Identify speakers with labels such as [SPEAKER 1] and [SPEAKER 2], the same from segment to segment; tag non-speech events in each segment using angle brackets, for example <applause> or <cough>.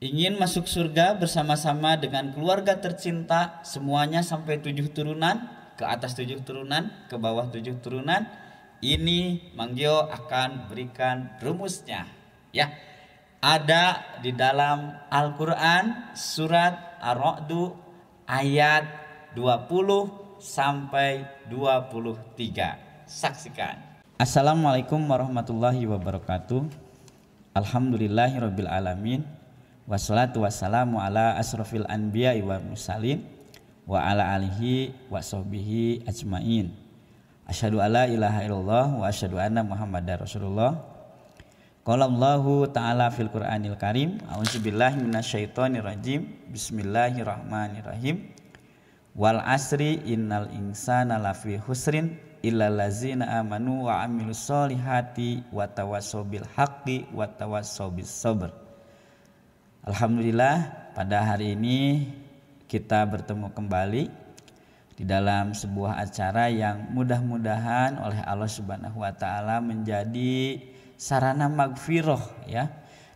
[SPEAKER 1] ingin masuk surga bersama-sama dengan keluarga tercinta semuanya sampai tujuh turunan ke atas tujuh turunan ke bawah tujuh turunan ini Manggio akan berikan rumusnya ya ada di dalam Al-Quran surat Ar-Ra'du ayat 20 sampai 23 saksikan Assalamualaikum warahmatullahi wabarakatuh Alhamdulillahirrabbilalamin Wassalatu wassalamu ala asrafil anbiya wa mursalin wa ala alihi wa sahbihi ajmain. Asyhadu alla ilaha illallah wa asyhadu anna Muhammadar Rasulullah. Qala Allahu taala fil Qur'anil Karim, A'udzu billahi minasyaitonir rajim. Bismillahirrahmanirrahim. Wal asri innal insana lafi husrin illa ladzina amanu wa amilus solihati wa tawassobil haqqi wa tawassobis sabr. Alhamdulillah pada hari ini kita bertemu kembali di dalam sebuah acara yang mudah-mudahan oleh Allah Subhanahu wa taala menjadi sarana magfirah ya.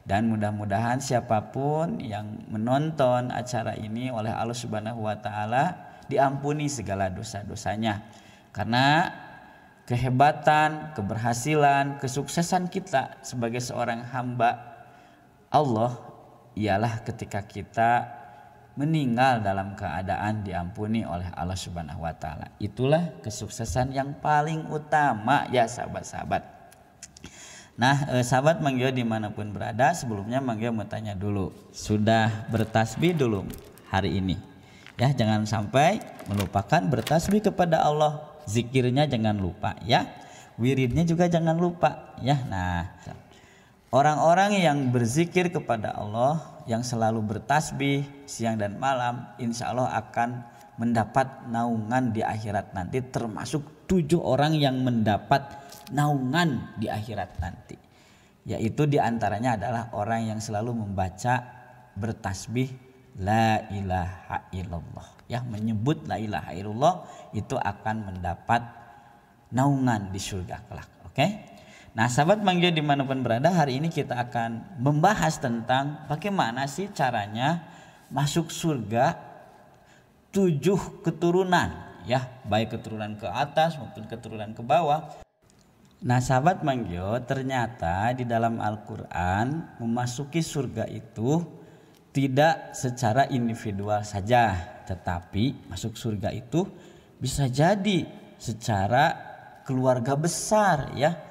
[SPEAKER 1] Dan mudah-mudahan siapapun yang menonton acara ini oleh Allah Subhanahu wa taala diampuni segala dosa-dosanya. Karena kehebatan, keberhasilan, kesuksesan kita sebagai seorang hamba Allah ialah ketika kita meninggal dalam keadaan diampuni oleh Allah Subhanahu wa taala. Itulah kesuksesan yang paling utama ya sahabat-sahabat. Nah, eh, sahabat manggil dimanapun berada, sebelumnya manggil mau tanya dulu, sudah bertasbih dulu hari ini? Ya, jangan sampai melupakan bertasbih kepada Allah. Zikirnya jangan lupa ya. Wiridnya juga jangan lupa ya. Nah, Orang-orang yang berzikir kepada Allah, yang selalu bertasbih siang dan malam, insya Allah akan mendapat naungan di akhirat nanti, termasuk tujuh orang yang mendapat naungan di akhirat nanti. Yaitu diantaranya adalah orang yang selalu membaca bertasbih la ilaha illallah. Ya, menyebut la ilaha illallah itu akan mendapat naungan di surga kelak. Oke? Okay? Nah, sahabat manggil dimanapun berada, hari ini kita akan membahas tentang bagaimana sih caranya masuk surga tujuh keturunan ya, baik keturunan ke atas maupun keturunan ke bawah. Nah, sahabat manggil, ternyata di dalam Al-Qur'an memasuki surga itu tidak secara individual saja, tetapi masuk surga itu bisa jadi secara keluarga besar ya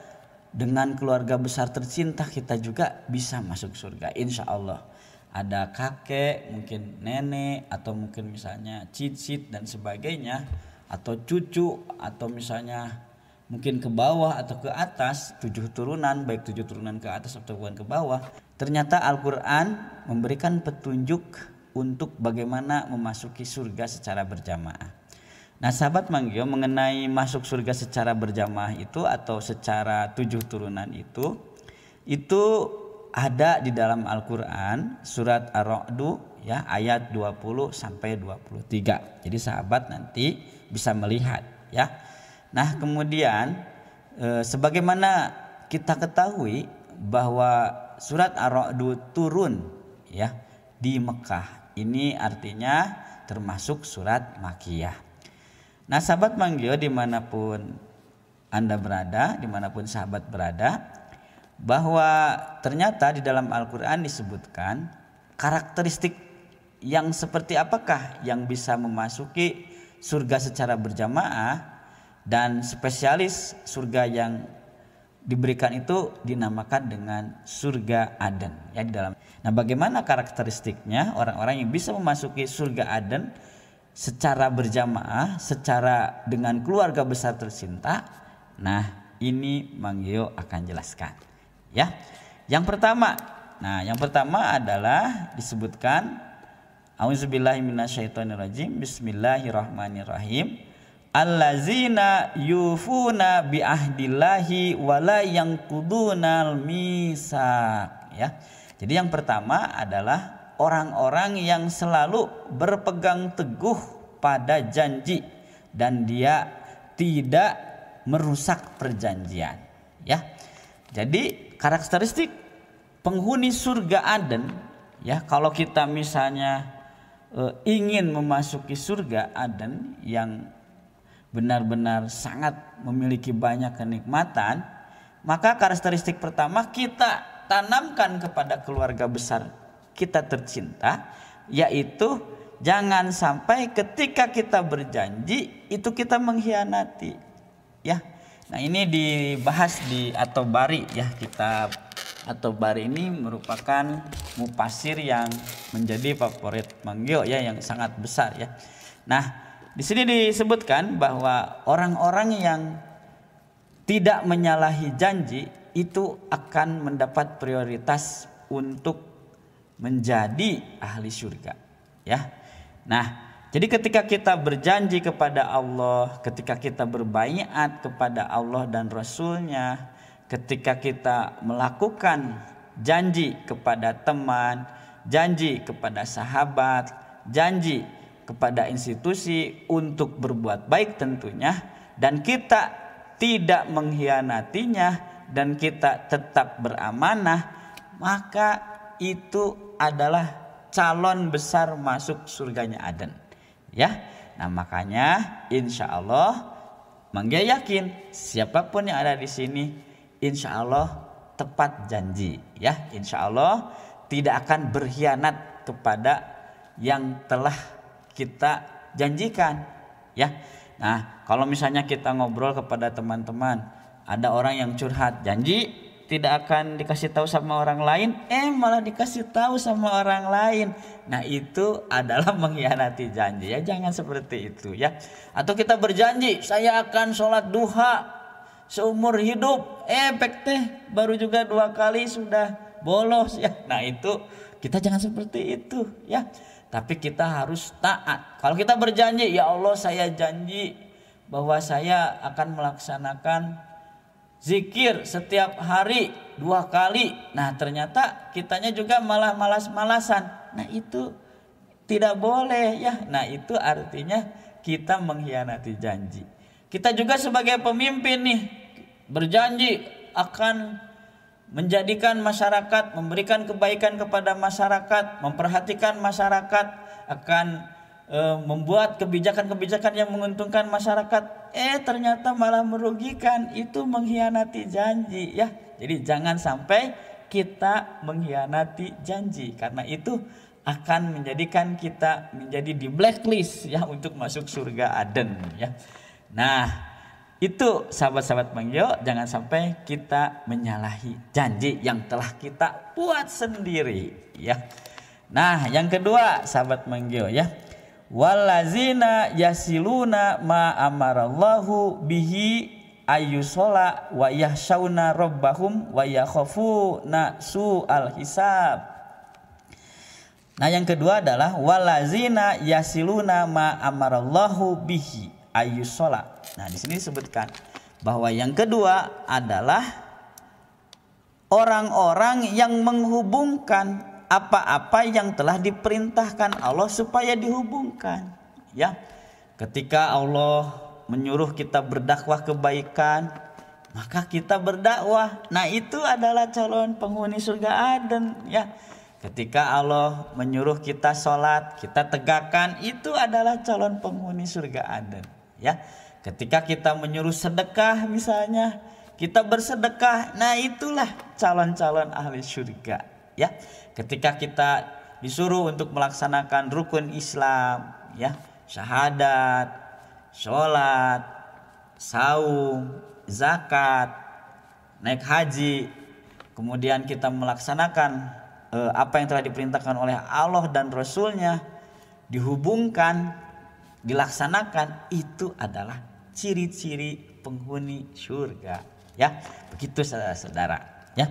[SPEAKER 1] dengan keluarga besar tercinta kita juga bisa masuk surga insya Allah ada kakek mungkin nenek atau mungkin misalnya cicit dan sebagainya atau cucu atau misalnya mungkin ke bawah atau ke atas tujuh turunan baik tujuh turunan ke atas atau tujuan ke bawah ternyata Al-Quran memberikan petunjuk untuk bagaimana memasuki surga secara berjamaah Nah, sahabat Manggio mengenai masuk surga secara berjamaah itu atau secara tujuh turunan itu itu ada di dalam Al-Qur'an surat ar rodu ya ayat 20 sampai 23. Jadi sahabat nanti bisa melihat ya. Nah, kemudian e, sebagaimana kita ketahui bahwa surat ar rodu turun ya di Mekah. Ini artinya termasuk surat Makiyah. Nah sahabat manggil dimanapun Anda berada, dimanapun sahabat berada, bahwa ternyata di dalam Al-Quran disebutkan karakteristik yang seperti apakah yang bisa memasuki surga secara berjamaah dan spesialis surga yang diberikan itu dinamakan dengan surga Aden ya di dalam. Nah, bagaimana karakteristiknya orang-orang yang bisa memasuki surga Aden secara berjamaah, secara dengan keluarga besar tercinta. Nah, ini Mang akan jelaskan. Ya. Yang pertama, nah yang pertama adalah disebutkan Auzubillahiminasyaitonirrajim Bismillahirrahmanirrahim Allazina yufuna biahdillahi wala yang kudunal misak ya. Jadi yang pertama adalah orang-orang yang selalu berpegang teguh pada janji dan dia tidak merusak perjanjian ya. Jadi karakteristik penghuni surga Aden ya kalau kita misalnya e, ingin memasuki surga Aden yang benar-benar sangat memiliki banyak kenikmatan maka karakteristik pertama kita tanamkan kepada keluarga besar kita tercinta yaitu jangan sampai ketika kita berjanji itu kita mengkhianati ya nah ini dibahas di atau bari ya kita atau bari ini merupakan mupasir yang menjadi favorit manggil ya yang sangat besar ya nah di sini disebutkan bahwa orang-orang yang tidak menyalahi janji itu akan mendapat prioritas untuk menjadi ahli syurga, ya nah jadi ketika kita berjanji kepada Allah, ketika kita berbaiat kepada Allah dan Rasulnya, ketika kita melakukan janji kepada teman, janji kepada sahabat, janji kepada institusi untuk berbuat baik tentunya, dan kita tidak mengkhianatinya dan kita tetap beramanah, maka itu adalah calon besar masuk surganya Aden. Ya, nah makanya insya Allah Mangga yakin siapapun yang ada di sini insya Allah tepat janji ya insya Allah tidak akan berkhianat kepada yang telah kita janjikan ya nah kalau misalnya kita ngobrol kepada teman-teman ada orang yang curhat janji tidak akan dikasih tahu sama orang lain, eh malah dikasih tahu sama orang lain. Nah, itu adalah <laughs> mengkhianati janji. Ya, jangan seperti itu ya. Atau kita berjanji, saya akan sholat duha seumur hidup. Eh, teh baru juga dua kali sudah bolos ya. Nah, itu kita jangan seperti itu ya. Tapi kita harus taat. Kalau kita berjanji, ya Allah saya janji bahwa saya akan melaksanakan zikir setiap hari dua kali. Nah ternyata kitanya juga malah malas-malasan. Nah itu tidak boleh ya. Nah itu artinya kita mengkhianati janji. Kita juga sebagai pemimpin nih berjanji akan menjadikan masyarakat, memberikan kebaikan kepada masyarakat, memperhatikan masyarakat, akan eh, membuat kebijakan-kebijakan yang menguntungkan masyarakat eh ternyata malah merugikan itu mengkhianati janji ya jadi jangan sampai kita mengkhianati janji karena itu akan menjadikan kita menjadi di blacklist ya untuk masuk surga Aden ya nah itu sahabat-sahabat Manggil jangan sampai kita menyalahi janji yang telah kita buat sendiri ya nah yang kedua sahabat Manggil ya walazina yasiluna ma amarallahu bihi ayusola wa yahsyauna robbahum wa su al hisab Nah yang kedua adalah walazina yasiluna ma amarallahu bihi ayusola. Nah di sini disebutkan bahwa yang kedua adalah orang-orang yang menghubungkan apa-apa yang telah diperintahkan Allah supaya dihubungkan. Ya. Ketika Allah menyuruh kita berdakwah kebaikan, maka kita berdakwah. Nah, itu adalah calon penghuni surga Aden, ya. Ketika Allah menyuruh kita sholat, kita tegakkan itu adalah calon penghuni surga Aden. Ya, ketika kita menyuruh sedekah misalnya, kita bersedekah. Nah itulah calon-calon ahli surga ya ketika kita disuruh untuk melaksanakan rukun Islam ya syahadat sholat saum zakat naik haji kemudian kita melaksanakan eh, apa yang telah diperintahkan oleh Allah dan Rasulnya dihubungkan dilaksanakan itu adalah ciri-ciri penghuni surga ya begitu saudara-saudara ya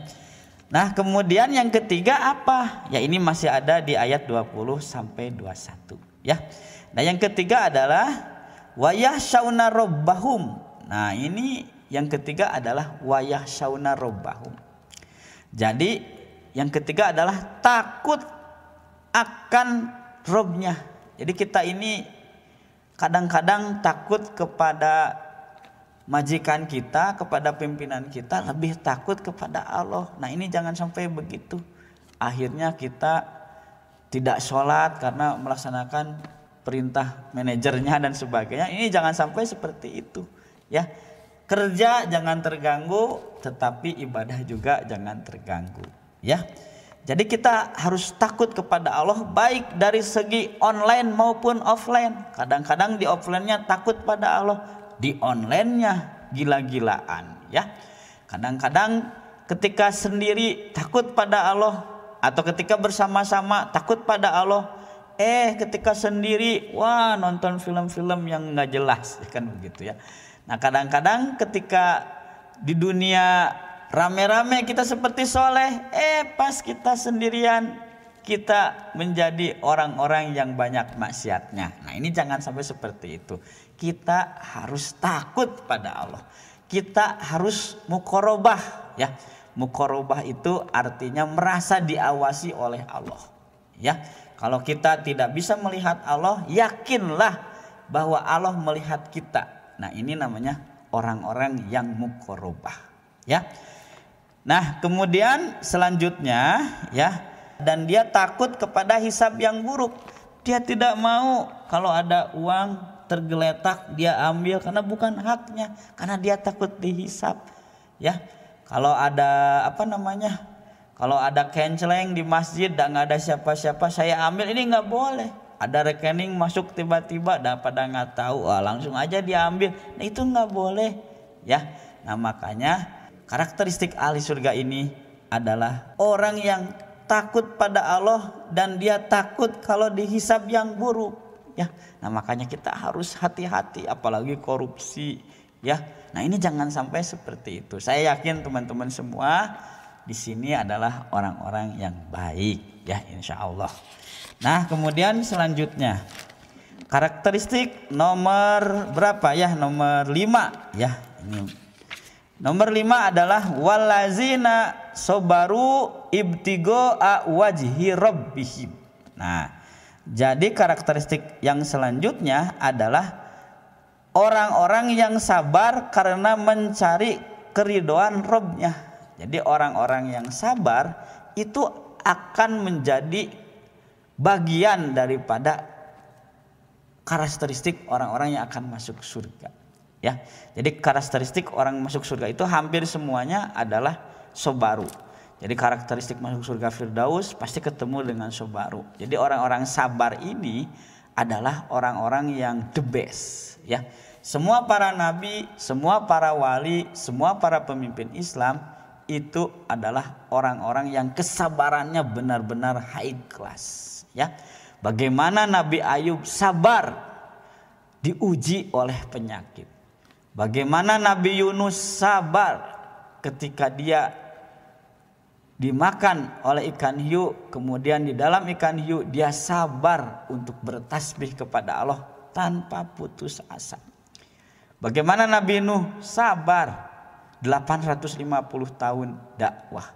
[SPEAKER 1] Nah, kemudian yang ketiga apa? Ya ini masih ada di ayat 20 sampai 21, ya. Nah, yang ketiga adalah wayah syauna robbahum. Nah, ini yang ketiga adalah wayah syauna robbahum. Jadi, yang ketiga adalah takut akan robnya. Jadi kita ini kadang-kadang takut kepada majikan kita kepada pimpinan kita lebih takut kepada Allah. Nah ini jangan sampai begitu. Akhirnya kita tidak sholat karena melaksanakan perintah manajernya dan sebagainya. Ini jangan sampai seperti itu. Ya kerja jangan terganggu, tetapi ibadah juga jangan terganggu. Ya. Jadi kita harus takut kepada Allah baik dari segi online maupun offline. Kadang-kadang di offline-nya takut pada Allah, di online-nya gila-gilaan ya. Kadang-kadang ketika sendiri takut pada Allah atau ketika bersama-sama takut pada Allah. Eh ketika sendiri wah nonton film-film yang nggak jelas <laughs> kan begitu ya. Nah kadang-kadang ketika di dunia rame-rame kita seperti soleh, eh pas kita sendirian kita menjadi orang-orang yang banyak maksiatnya. Nah ini jangan sampai seperti itu kita harus takut pada Allah. Kita harus mukorobah ya. Mukorobah itu artinya merasa diawasi oleh Allah. Ya, kalau kita tidak bisa melihat Allah, yakinlah bahwa Allah melihat kita. Nah, ini namanya orang-orang yang mukorobah. Ya. Nah, kemudian selanjutnya ya, dan dia takut kepada hisab yang buruk. Dia tidak mau kalau ada uang tergeletak dia ambil karena bukan haknya karena dia takut dihisap ya kalau ada apa namanya kalau ada kenceleng di masjid dan nggak ada siapa-siapa saya ambil ini nggak boleh ada rekening masuk tiba-tiba dan pada nggak tahu Wah, langsung aja diambil nah, itu nggak boleh ya nah makanya karakteristik ahli surga ini adalah orang yang takut pada Allah dan dia takut kalau dihisap yang buruk ya. Nah, makanya kita harus hati-hati apalagi korupsi ya. Nah, ini jangan sampai seperti itu. Saya yakin teman-teman semua di sini adalah orang-orang yang baik ya insya Allah. Nah kemudian selanjutnya karakteristik nomor berapa ya nomor 5 ya ini nomor lima adalah walazina sobaru ibtigo wajhi rabbihim. Nah jadi karakteristik yang selanjutnya adalah orang-orang yang sabar karena mencari keridoan Robnya. Jadi orang-orang yang sabar itu akan menjadi bagian daripada karakteristik orang-orang yang akan masuk surga. Ya, jadi karakteristik orang masuk surga itu hampir semuanya adalah sobaru. Jadi karakteristik masuk surga Firdaus pasti ketemu dengan Sobaru. Jadi orang-orang sabar ini adalah orang-orang yang the best ya. Semua para nabi, semua para wali, semua para pemimpin Islam itu adalah orang-orang yang kesabarannya benar-benar high class ya. Bagaimana Nabi Ayub sabar diuji oleh penyakit. Bagaimana Nabi Yunus sabar ketika dia dimakan oleh ikan hiu, kemudian di dalam ikan hiu dia sabar untuk bertasbih kepada Allah tanpa putus asa. Bagaimana Nabi Nuh sabar 850 tahun dakwah.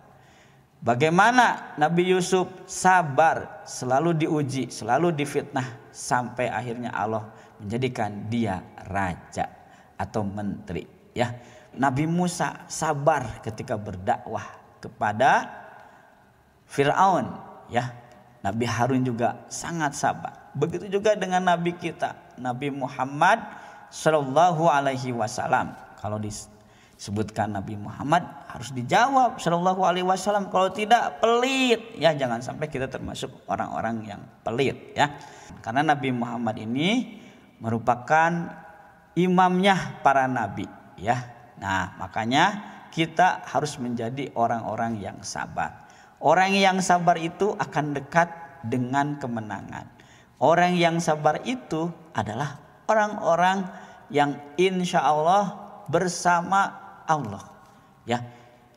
[SPEAKER 1] Bagaimana Nabi Yusuf sabar selalu diuji, selalu difitnah sampai akhirnya Allah menjadikan dia raja atau menteri ya. Nabi Musa sabar ketika berdakwah kepada Firaun ya. Nabi Harun juga sangat sabar. Begitu juga dengan nabi kita, Nabi Muhammad Shallallahu alaihi wasallam. Kalau disebutkan Nabi Muhammad harus dijawab Shallallahu alaihi wasallam. Kalau tidak pelit ya jangan sampai kita termasuk orang-orang yang pelit ya. Karena Nabi Muhammad ini merupakan imamnya para nabi ya. Nah, makanya kita harus menjadi orang-orang yang sabar. Orang yang sabar itu akan dekat dengan kemenangan. Orang yang sabar itu adalah orang-orang yang insya Allah bersama Allah. Ya,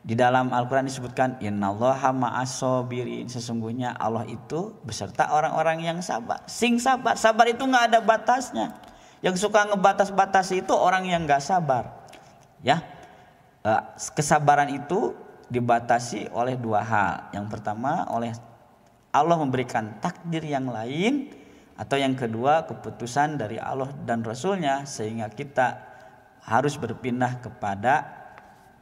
[SPEAKER 1] di dalam Al-Quran disebutkan innallaha ma'asobirin sesungguhnya Allah itu beserta orang-orang yang sabar sing sabar sabar itu nggak ada batasnya yang suka ngebatas-batas itu orang yang nggak sabar ya Eh, kesabaran itu dibatasi oleh dua hal. Yang pertama oleh Allah memberikan takdir yang lain atau yang kedua keputusan dari Allah dan Rasulnya sehingga kita harus berpindah kepada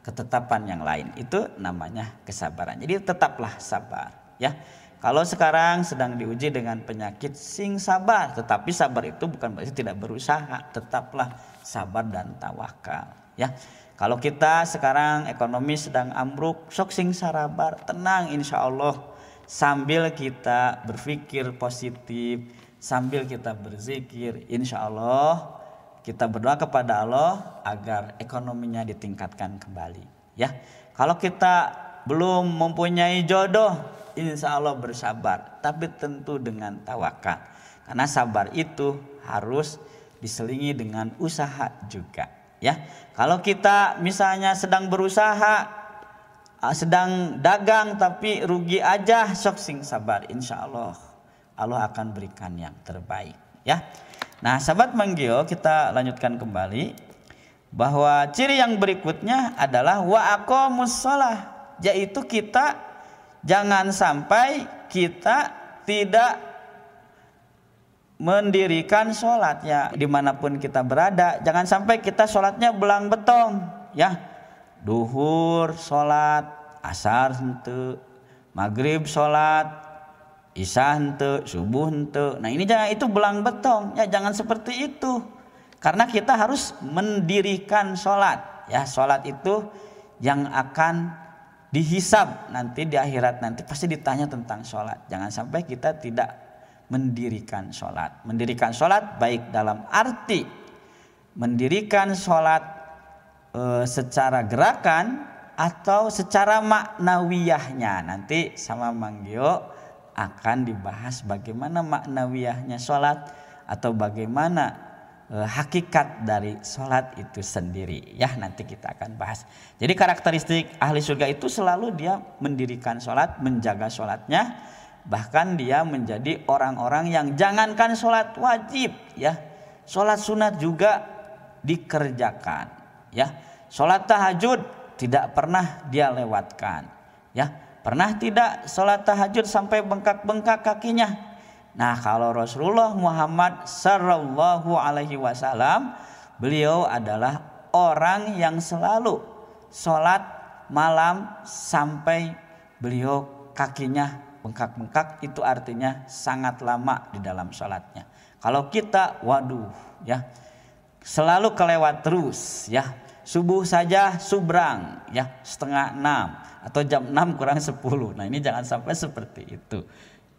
[SPEAKER 1] ketetapan yang lain itu namanya kesabaran jadi tetaplah sabar ya kalau sekarang sedang diuji dengan penyakit sing sabar tetapi sabar itu bukan berarti tidak berusaha tetaplah sabar dan tawakal ya kalau kita sekarang ekonomi sedang ambruk, sok sing sarabar, tenang insya Allah. Sambil kita berpikir positif, sambil kita berzikir, insya Allah kita berdoa kepada Allah agar ekonominya ditingkatkan kembali. Ya, kalau kita belum mempunyai jodoh, insya Allah bersabar, tapi tentu dengan tawakal. Karena sabar itu harus diselingi dengan usaha juga. Ya, kalau kita misalnya sedang berusaha, ah, sedang dagang tapi rugi aja, sok sing sabar, insya Allah Allah akan berikan yang terbaik. Ya, nah sahabat manggil kita lanjutkan kembali bahwa ciri yang berikutnya adalah wa musolah, yaitu kita jangan sampai kita tidak mendirikan sholat ya dimanapun kita berada jangan sampai kita sholatnya belang betong ya duhur sholat asar hente maghrib sholat isya hente subuh hente nah ini jangan itu belang betong ya jangan seperti itu karena kita harus mendirikan sholat ya sholat itu yang akan dihisab nanti di akhirat nanti pasti ditanya tentang sholat jangan sampai kita tidak mendirikan sholat. Mendirikan sholat baik dalam arti mendirikan sholat e, secara gerakan atau secara maknawiyahnya. Nanti sama Mang Gio akan dibahas bagaimana maknawiyahnya sholat atau bagaimana e, hakikat dari sholat itu sendiri. Ya nanti kita akan bahas. Jadi karakteristik ahli surga itu selalu dia mendirikan sholat, menjaga sholatnya Bahkan dia menjadi orang-orang yang jangankan sholat wajib ya. Sholat sunat juga dikerjakan ya. Sholat tahajud tidak pernah dia lewatkan ya. Pernah tidak sholat tahajud sampai bengkak-bengkak kakinya? Nah kalau Rasulullah Muhammad Shallallahu Alaihi Wasallam beliau adalah orang yang selalu sholat malam sampai beliau kakinya Bengkak-bengkak itu artinya sangat lama di dalam sholatnya. Kalau kita, waduh, ya selalu kelewat terus, ya subuh saja subrang, ya setengah enam atau jam enam kurang sepuluh. Nah ini jangan sampai seperti itu.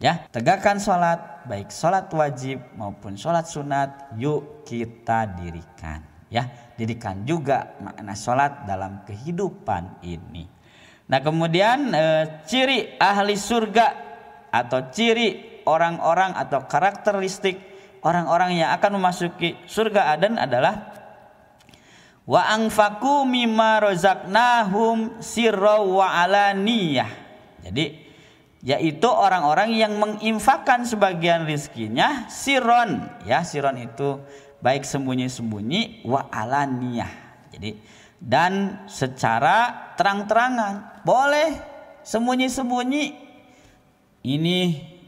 [SPEAKER 1] Ya, tegakkan sholat, baik sholat wajib maupun sholat sunat, yuk kita dirikan. Ya, dirikan juga makna sholat dalam kehidupan ini. Nah kemudian e, ciri ahli surga atau ciri orang-orang atau karakteristik orang-orang yang akan memasuki surga aden adalah wa angfaku mimma rozaknahum wa alaniyah. Jadi yaitu orang-orang yang menginfakkan sebagian rizkinya siron ya siron itu baik sembunyi-sembunyi wa alaniyah. Jadi dan secara terang-terangan boleh sembunyi-sembunyi ini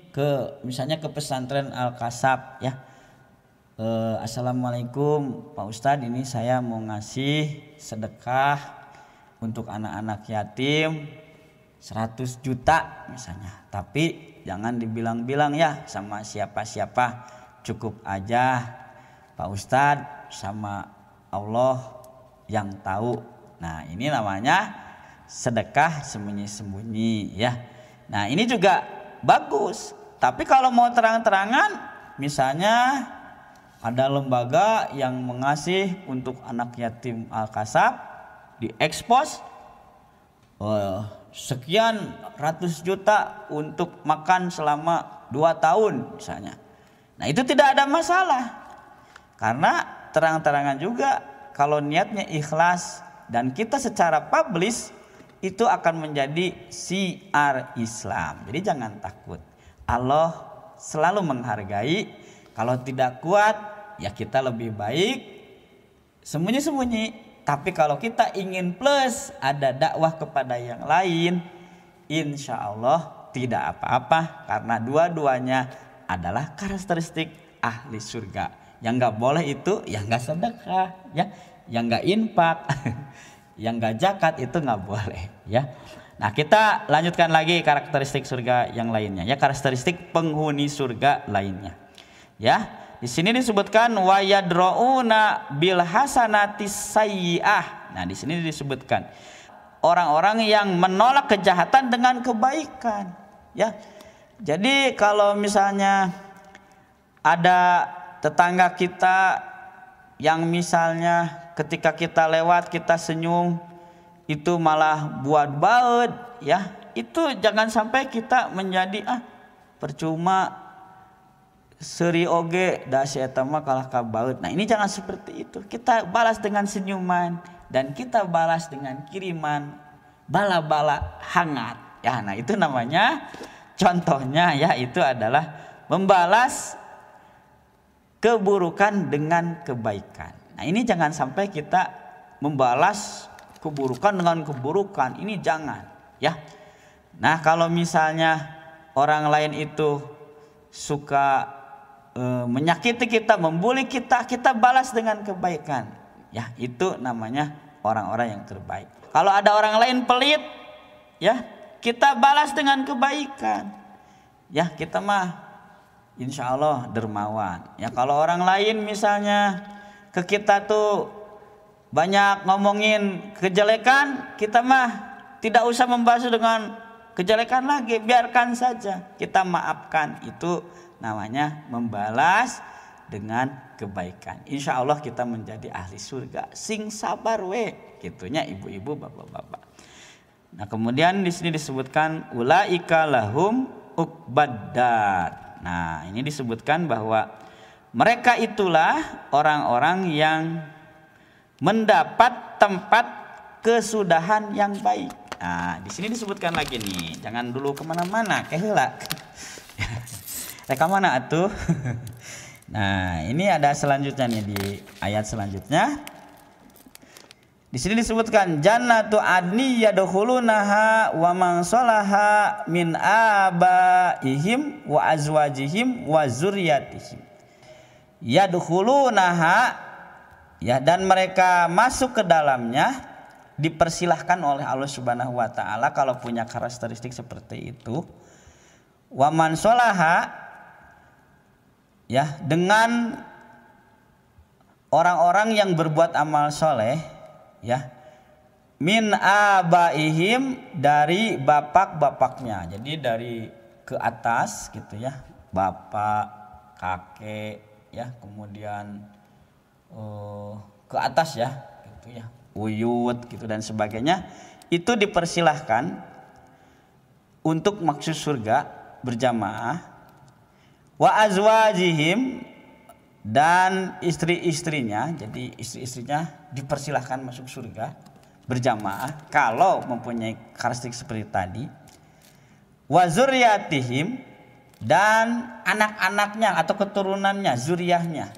[SPEAKER 1] ke misalnya ke pesantren Al Kasab ya e, Assalamualaikum Pak Ustadz ini saya mau ngasih sedekah untuk anak-anak yatim 100 juta misalnya tapi jangan dibilang-bilang ya sama siapa-siapa cukup aja Pak Ustadz sama Allah yang tahu nah ini namanya sedekah sembunyi-sembunyi ya. Nah, ini juga bagus. Tapi kalau mau terang-terangan misalnya ada lembaga yang mengasih untuk anak yatim Al-Kasab diekspos oh, sekian ratus juta untuk makan selama dua tahun misalnya. Nah, itu tidak ada masalah. Karena terang-terangan juga kalau niatnya ikhlas dan kita secara publish itu akan menjadi siar Islam. Jadi jangan takut. Allah selalu menghargai. Kalau tidak kuat, ya kita lebih baik sembunyi-sembunyi. Tapi kalau kita ingin plus ada dakwah kepada yang lain, insya Allah tidak apa-apa karena dua-duanya adalah karakteristik ahli surga. Yang nggak boleh itu yang nggak sedekah, ya, yang nggak infak. <laughs> Yang gak zakat itu nggak boleh ya. Nah, kita lanjutkan lagi karakteristik surga yang lainnya ya, karakteristik penghuni surga lainnya. Ya, di sini disebutkan wayadrouna bil hasanati sayyi'ah. Nah, di sini disebutkan orang-orang yang menolak kejahatan dengan kebaikan, ya. Jadi kalau misalnya ada tetangga kita yang misalnya ketika kita lewat kita senyum itu malah buat baut ya itu jangan sampai kita menjadi ah percuma seri oge dasi etama kalah kabaut nah ini jangan seperti itu kita balas dengan senyuman dan kita balas dengan kiriman bala-bala hangat ya nah itu namanya contohnya ya itu adalah membalas keburukan dengan kebaikan. Nah, ini jangan sampai kita membalas keburukan dengan keburukan. Ini jangan, ya. Nah, kalau misalnya orang lain itu suka e, menyakiti kita, membuli kita, kita balas dengan kebaikan. Ya, itu namanya orang-orang yang terbaik. Kalau ada orang lain pelit, ya, kita balas dengan kebaikan. Ya, kita mah Insya Allah dermawan. Ya kalau orang lain misalnya ke kita tuh banyak ngomongin kejelekan, kita mah tidak usah membahas dengan kejelekan lagi, biarkan saja. Kita maafkan itu namanya membalas dengan kebaikan. Insya Allah kita menjadi ahli surga. Sing sabar we, gitunya ibu-ibu, bapak-bapak. Nah kemudian di sini disebutkan ulaika lahum ukbaddar. Nah, ini disebutkan bahwa mereka itulah orang-orang yang mendapat tempat kesudahan yang baik. Nah, di sini disebutkan lagi nih, jangan dulu kemana-mana, kehela. Reka <laughs> eh, mana atuh? <laughs> Nah, ini ada selanjutnya nih di ayat selanjutnya. Di sini disebutkan jannatu adni yadkhulunaha wa man salaha min abaihim wa azwajihim wa zurriyatihim. Yadkhulunaha ya dan mereka masuk ke dalamnya dipersilahkan oleh Allah Subhanahu wa taala kalau punya karakteristik seperti itu. Wa man salaha ya dengan orang-orang yang berbuat amal soleh ya min abaihim dari bapak-bapaknya jadi dari ke atas gitu ya bapak kakek ya kemudian uh, ke atas ya gitu ya uyut gitu dan sebagainya itu dipersilahkan untuk maksud surga berjamaah wa azwajihim dan istri-istrinya jadi istri-istrinya dipersilahkan masuk surga berjamaah kalau mempunyai karakteristik seperti tadi wazuriyatihim dan anak-anaknya atau keturunannya zuriyahnya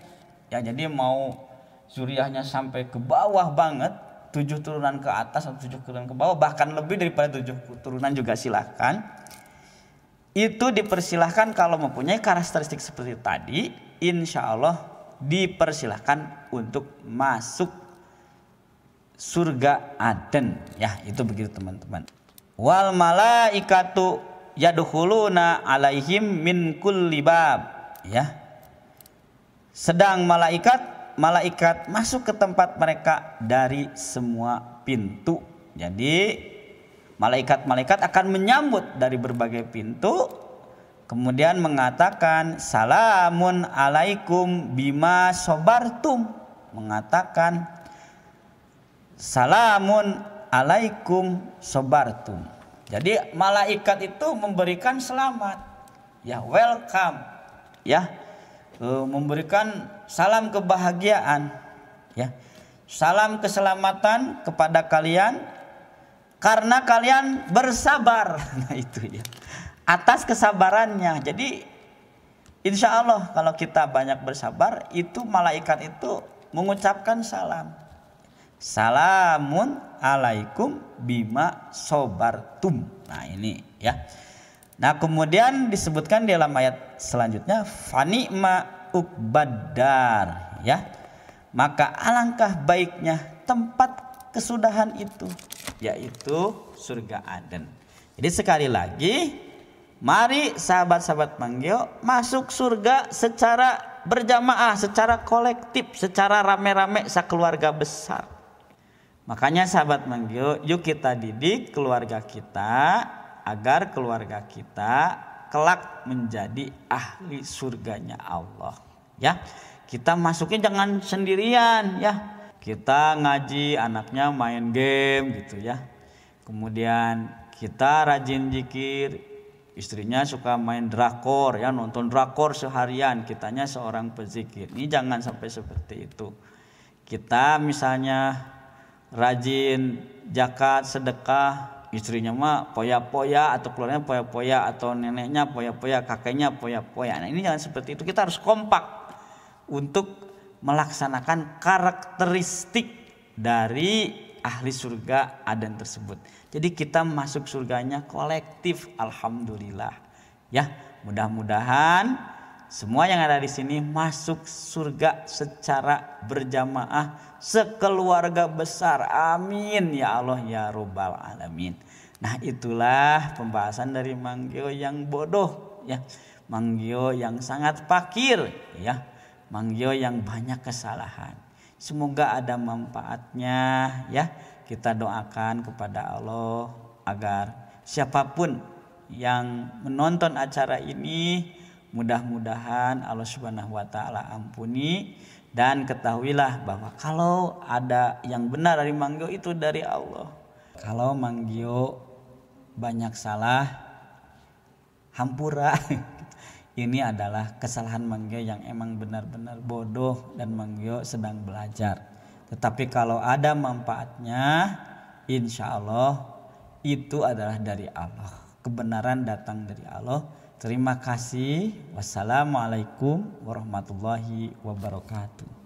[SPEAKER 1] ya jadi mau zuriyahnya sampai ke bawah banget tujuh turunan ke atas atau tujuh turunan ke bawah bahkan lebih daripada tujuh turunan juga silahkan itu dipersilahkan kalau mempunyai karakteristik seperti tadi insya Allah dipersilahkan untuk masuk surga Aden ya itu begitu teman-teman wal malaikatu yadkhuluna alaihim min kulli bab ya sedang malaikat malaikat masuk ke tempat mereka dari semua pintu jadi malaikat-malaikat akan menyambut dari berbagai pintu Kemudian mengatakan salamun alaikum bima sobartum. Mengatakan salamun alaikum sobartum. Jadi malaikat itu memberikan selamat. Ya welcome. Ya e, memberikan salam kebahagiaan. Ya. Salam keselamatan kepada kalian karena kalian bersabar. <laughs> Nah itu ya atas kesabarannya. Jadi insya Allah kalau kita banyak bersabar itu malaikat itu mengucapkan salam. Salamun alaikum bima sobartum. Nah ini ya. Nah kemudian disebutkan di dalam ayat selanjutnya fani ma ukbadar ya. Maka alangkah baiknya tempat kesudahan itu yaitu surga Aden. Jadi sekali lagi Mari sahabat-sahabat manggil masuk surga secara berjamaah, secara kolektif, secara rame-rame sekeluarga besar. Makanya sahabat manggil, yuk kita didik keluarga kita agar keluarga kita kelak menjadi ahli surganya Allah. Ya, kita masukin jangan sendirian ya. Kita ngaji anaknya main game gitu ya. Kemudian kita rajin zikir, Istrinya suka main drakor ya nonton drakor seharian. Kitanya seorang pezikir. Ini jangan sampai seperti itu. Kita misalnya rajin jakat, sedekah istrinya mah poya-poya atau keluarnya poya-poya atau neneknya poya-poya kakeknya poya-poya nah ini jangan seperti itu kita harus kompak untuk melaksanakan karakteristik dari ahli surga Aden tersebut jadi kita masuk surganya kolektif alhamdulillah. Ya, mudah-mudahan semua yang ada di sini masuk surga secara berjamaah sekeluarga besar. Amin ya Allah ya robbal alamin. Nah, itulah pembahasan dari Manggio yang bodoh ya. Manggio yang sangat fakir ya. Manggio yang banyak kesalahan. Semoga ada manfaatnya ya kita doakan kepada Allah agar siapapun yang menonton acara ini mudah-mudahan Allah Subhanahu wa taala ampuni dan ketahuilah bahwa kalau ada yang benar dari Manggio itu dari Allah. Kalau Manggio banyak salah hampura <laughs> ini adalah kesalahan Manggio yang emang benar-benar bodoh dan Manggio sedang belajar. Tetapi kalau ada manfaatnya, insya Allah itu adalah dari Allah. Kebenaran datang dari Allah. Terima kasih. Wassalamualaikum warahmatullahi wabarakatuh.